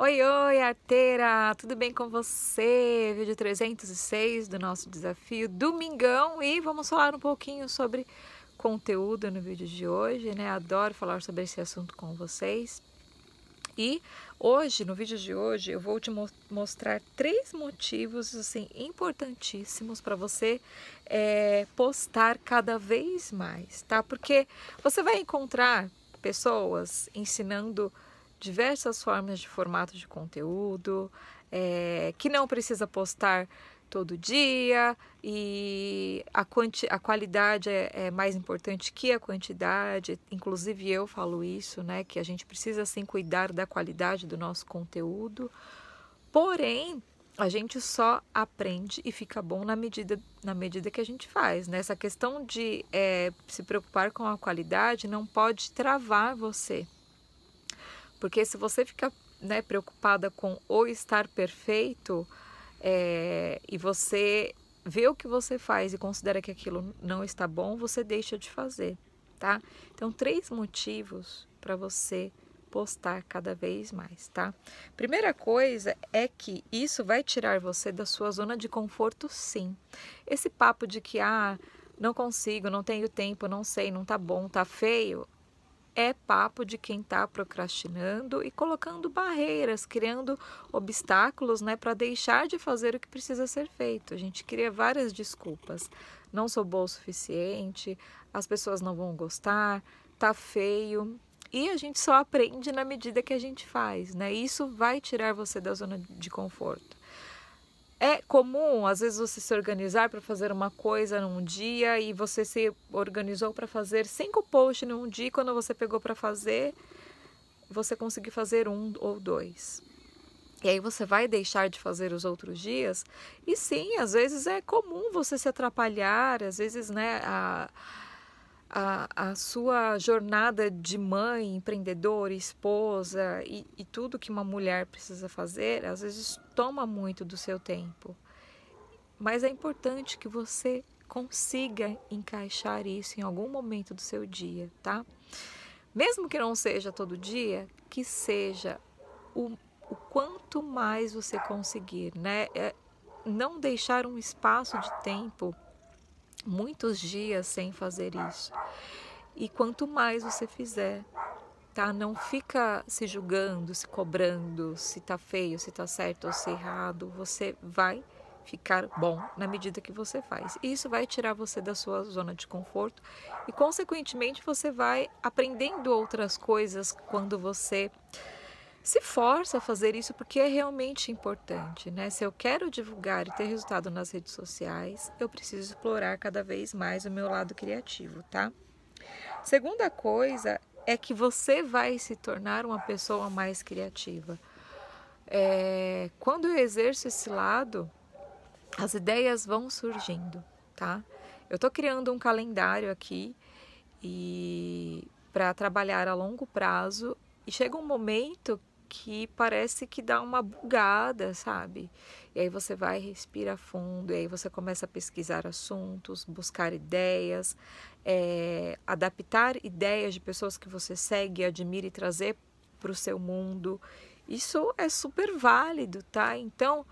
Oi, oi, arteira! Tudo bem com você? Vídeo 306 do nosso desafio Domingão e vamos falar um pouquinho sobre conteúdo no vídeo de hoje, né? Adoro falar sobre esse assunto com vocês. E hoje, no vídeo de hoje, eu vou te mostrar três motivos assim importantíssimos para você é, postar cada vez mais, tá? Porque você vai encontrar pessoas ensinando diversas formas de formato de conteúdo, é, que não precisa postar todo dia e a, quanti a qualidade é, é, mais importante que a quantidade. Inclusive eu falo isso, né? Que a gente precisa sim cuidar da qualidade do nosso conteúdo. Porém, a gente só aprende e fica bom na medida, na medida que a gente faz. Né? Essa questão de é, se preocupar com a qualidade não pode travar você. Porque se você fica né, preocupada com o estar perfeito é, e você vê o que você faz e considera que aquilo não está bom, você deixa de fazer, tá? Então, três motivos para você postar cada vez mais, tá? Primeira coisa é que isso vai tirar você da sua zona de conforto, sim. Esse papo de que ah, não consigo, não tenho tempo, não sei, não tá bom, tá feio, é papo de quem está procrastinando e colocando barreiras, criando obstáculos né, para deixar de fazer o que precisa ser feito. A gente cria várias desculpas. Não sou boa o suficiente, as pessoas não vão gostar, tá feio. E a gente só aprende na medida que a gente faz, né? Isso vai tirar você da zona de conforto. É comum, às vezes, você se organizar para fazer uma coisa num dia e você se organizou para fazer cinco posts num dia. E quando você pegou para fazer, você conseguiu fazer um ou dois. E aí você vai deixar de fazer os outros dias. E sim, às vezes é comum você se atrapalhar, às vezes, né? A a, a sua jornada de mãe, empreendedora, esposa e, e tudo que uma mulher precisa fazer, às vezes toma muito do seu tempo. Mas é importante que você consiga encaixar isso em algum momento do seu dia, tá? Mesmo que não seja todo dia, que seja o, o quanto mais você conseguir, né? É, não deixar um espaço de tempo muitos dias sem fazer isso. E quanto mais você fizer, tá? Não fica se julgando, se cobrando, se tá feio, se tá certo ou se errado. Você vai ficar bom na medida que você faz. e Isso vai tirar você da sua zona de conforto e consequentemente você vai aprendendo outras coisas quando você se força a fazer isso porque é realmente importante, né? Se eu quero divulgar e ter resultado nas redes sociais, eu preciso explorar cada vez mais o meu lado criativo, tá? Segunda coisa é que você vai se tornar uma pessoa mais criativa. É, quando eu exerço esse lado, as ideias vão surgindo, tá? Eu estou criando um calendário aqui e para trabalhar a longo prazo e chega um momento que parece que dá uma bugada, sabe? E aí você vai, respira fundo, e aí você começa a pesquisar assuntos, buscar ideias, é, adaptar ideias de pessoas que você segue, admira e trazer para o seu mundo. Isso é super válido, tá? Então,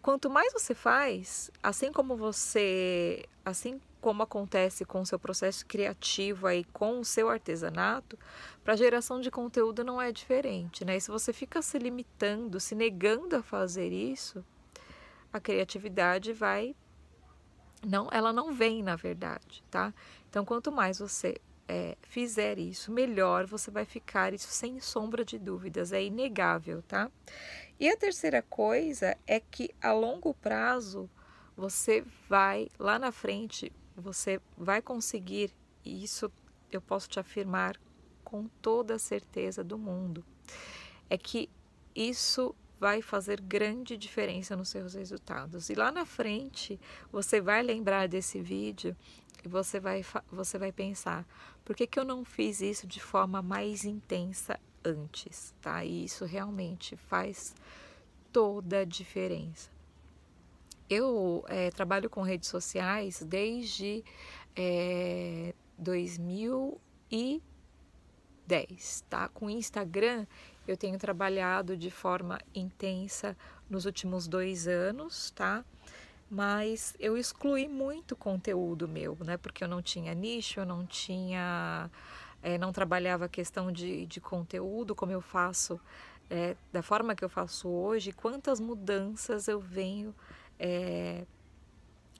quanto mais você faz, assim como você, assim como acontece com o seu processo criativo aí com o seu artesanato, para geração de conteúdo não é diferente, né? E se você fica se limitando, se negando a fazer isso, a criatividade vai não, ela não vem na verdade, tá? Então, quanto mais você é, fizer isso, melhor você vai ficar, isso sem sombra de dúvidas, é inegável, tá? E a terceira coisa é que a longo prazo você vai lá na frente você vai conseguir, e isso eu posso te afirmar com toda a certeza do mundo, é que isso vai fazer grande diferença nos seus resultados. E lá na frente, você vai lembrar desse vídeo e você vai, você vai pensar: por que, que eu não fiz isso de forma mais intensa antes? Tá? E isso realmente faz toda a diferença. Eu é, trabalho com redes sociais desde é, eh, 2010, tá? Com Instagram eu tenho trabalhado de forma intensa nos últimos dois anos, tá? Mas eu excluí muito conteúdo meu, né? Porque eu não tinha nicho, eu não tinha. É, não trabalhava a questão de, de conteúdo, como eu faço, é, da forma que eu faço hoje, quantas mudanças eu venho é,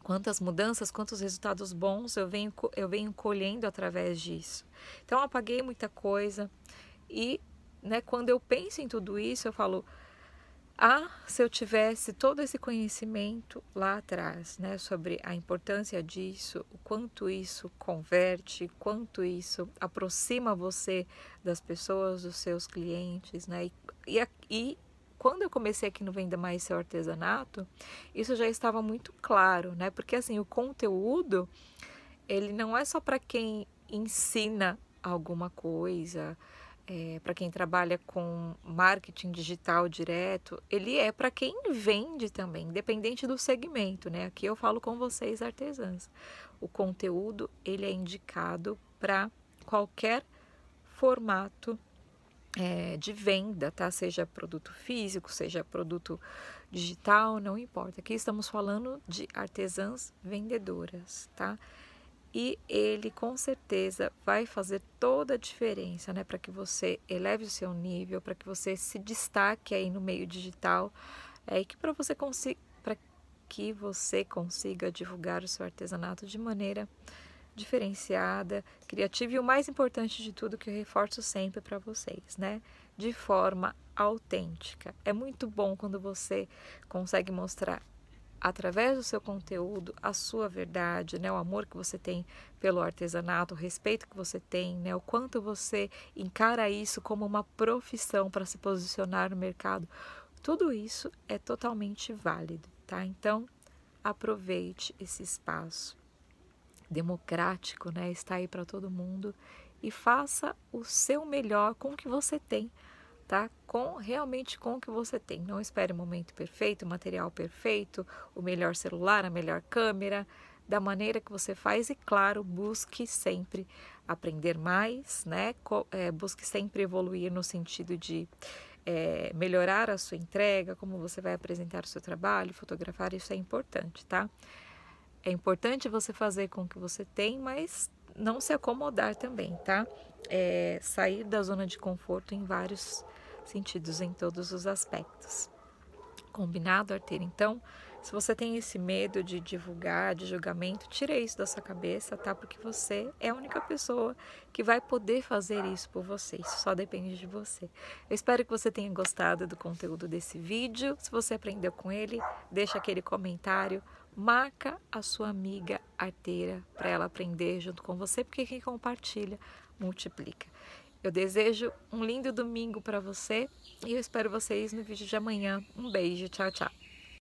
quantas mudanças, quantos resultados bons eu venho, eu venho colhendo através disso. Então, eu apaguei muita coisa e né, quando eu penso em tudo isso, eu falo. Ah, se eu tivesse todo esse conhecimento lá atrás, né, sobre a importância disso, o quanto isso converte, quanto isso aproxima você das pessoas, dos seus clientes, né, e, e, e quando eu comecei aqui no Venda Mais Seu Artesanato, isso já estava muito claro, né? Porque assim, o conteúdo, ele não é só para quem ensina alguma coisa, é, para quem trabalha com marketing digital direto, ele é para quem vende também, independente do segmento, né? Aqui eu falo com vocês artesãs. O conteúdo ele é indicado para qualquer formato é, de venda, tá? Seja produto físico, seja produto digital, não importa. Aqui estamos falando de artesãs vendedoras, tá? E ele com certeza vai fazer toda a diferença, né? Para que você eleve o seu nível, para que você se destaque aí no meio digital, é, e que para você consiga, para que você consiga divulgar o seu artesanato de maneira diferenciada, criativa e o mais importante de tudo que eu reforço sempre para vocês, né? De forma autêntica. É muito bom quando você consegue mostrar através do seu conteúdo a sua verdade, né? O amor que você tem pelo artesanato, o respeito que você tem, né? O quanto você encara isso como uma profissão para se posicionar no mercado. Tudo isso é totalmente válido, tá? Então, aproveite esse espaço democrático, né? Está aí para todo mundo e faça o seu melhor com o que você tem, tá? Com realmente com o que você tem. Não espere o momento perfeito, o material perfeito, o melhor celular, a melhor câmera, da maneira que você faz e claro, busque sempre aprender mais, né? Eh, busque sempre evoluir no sentido de é, melhorar a sua entrega, como você vai apresentar o seu trabalho, fotografar, isso é importante, tá? É importante você fazer com o que você tem, mas não se acomodar também, tá? É sair da zona de conforto em vários sentidos, em todos os aspectos. Combinado, Arteira? Então, se você tem esse medo de divulgar, de julgamento, tire isso da sua cabeça, tá? Porque você é a única pessoa que vai poder fazer isso por você. Isso só depende de você. Eu espero que você tenha gostado do conteúdo desse vídeo. Se você aprendeu com ele, deixa aquele comentário, Marca a sua amiga arteira para ela aprender junto com você, porque quem compartilha multiplica. Eu desejo um lindo domingo para você e eu espero vocês no vídeo de amanhã. Um beijo, tchau, tchau.